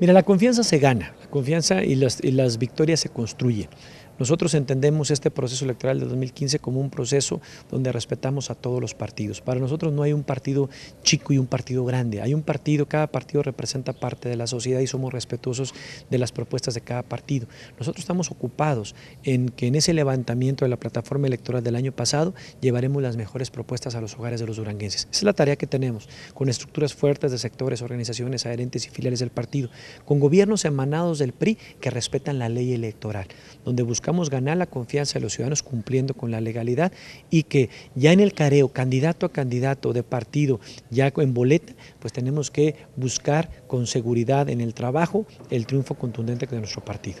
Mira, la confianza se gana, la confianza y las, y las victorias se construyen. Nosotros entendemos este proceso electoral de 2015 como un proceso donde respetamos a todos los partidos. Para nosotros no hay un partido chico y un partido grande, hay un partido, cada partido representa parte de la sociedad y somos respetuosos de las propuestas de cada partido. Nosotros estamos ocupados en que en ese levantamiento de la plataforma electoral del año pasado llevaremos las mejores propuestas a los hogares de los duranguenses. Esa es la tarea que tenemos, con estructuras fuertes de sectores, organizaciones adherentes y filiales del partido, con gobiernos emanados del PRI que respetan la ley electoral, donde buscamos buscamos ganar la confianza de los ciudadanos cumpliendo con la legalidad y que ya en el careo, candidato a candidato de partido, ya en boleta, pues tenemos que buscar con seguridad en el trabajo el triunfo contundente de nuestro partido.